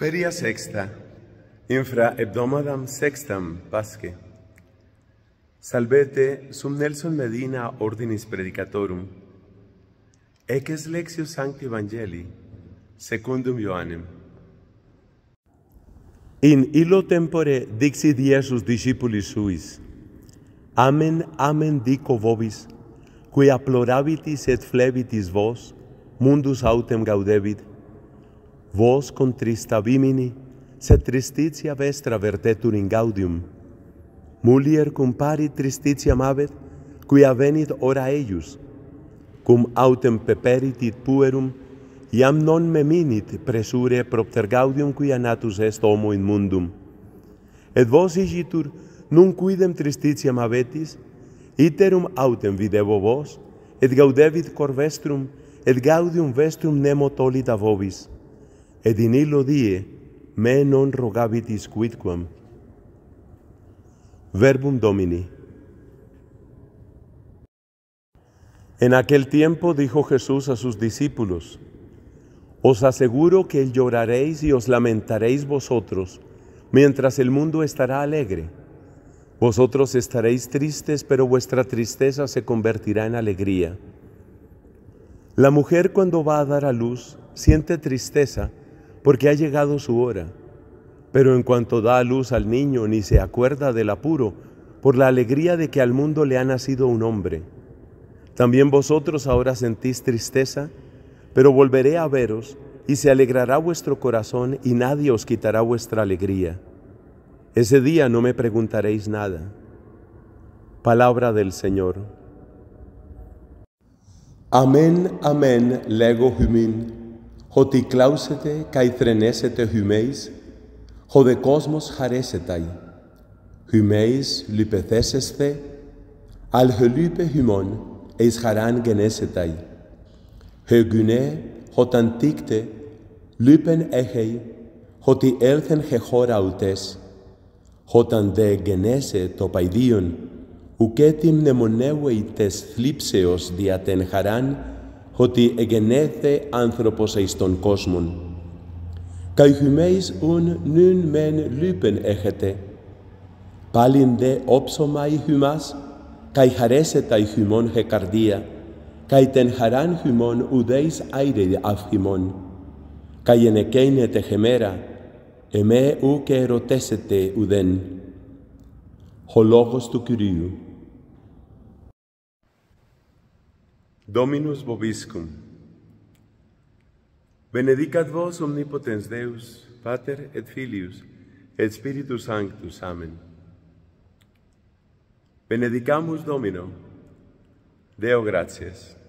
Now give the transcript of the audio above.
Feria sexta, infra hebdomadam sextam pasque. Salvete sum Nelson Medina ordinis predicatorum. Eces lexio sancti evangelii, secundum Ioannem. In illo tempore dixit Iesus discipulis suis, Amen, amen dico vobis, quia ploravitis et flebitis vos, mundus autem gaudebit, vos contrista vimini, sed tristitia vestra vertetur in gaudium. Mulier cum pari tristitia mavet, qui avenit ora eius, cum autem peperitit puerum, iam non meminit presure propter gaudium quia natus est homo in mundum. Et vos igitur, nun quidem tristitiam abetis, iterum autem videvo vos, et gaudevit cor vestrum, et gaudium vestrum nemo tolita vobis. et die me non Verbum Domini. En aquel tiempo dijo Jesús a sus discípulos, Os aseguro que lloraréis y os lamentaréis vosotros, mientras el mundo estará alegre. Vosotros estaréis tristes, pero vuestra tristeza se convertirá en alegría. La mujer cuando va a dar a luz siente tristeza, porque ha llegado su hora. Pero en cuanto da a luz al niño, ni se acuerda del apuro, por la alegría de que al mundo le ha nacido un hombre. También vosotros ahora sentís tristeza, pero volveré a veros, y se alegrará vuestro corazón, y nadie os quitará vuestra alegría. Ese día no me preguntaréis nada. Palabra del Señor. Amén, amén, lego humin. ότι κλάουσετε καί θρενέσετε ο δε κόσμος χαρέσεταί. χυμείς λυπεθέσεσθε, αλχελούπε χυμών, εις χαράν γενέσεταί. Χεγουνέ, χωταν τίκτε, λύπεν έχει, χωτι έλθεν χεχώρα ουτές. Χωταν δε γενέσε το παϊδίον, ουκέτι μνεμονεύει τες θλίψεως δια τεν χαράν, ότι εγενέθε άνθρωπος εις τον κόσμον. Καυχημείς ουν νυν μεν λύπεν έχετε, πάλιν δε όψωμα η χυμάς, καί χαρέσετα η χυμών χε καρδία, καί τεν χαράν χυμών ουδέης αίρε αυχημών, καί ενεκαίνεται χεμέρα, εμέ ου και ερωτέσετε ουδέν. Ο λόγος του Κυρίου. Dominus vobiscum. Benedicat vos omnipotens Deus, Pater et Filius, et Spiritus Sanctus. Amen. Benedicamus Dominum. Deo gratias.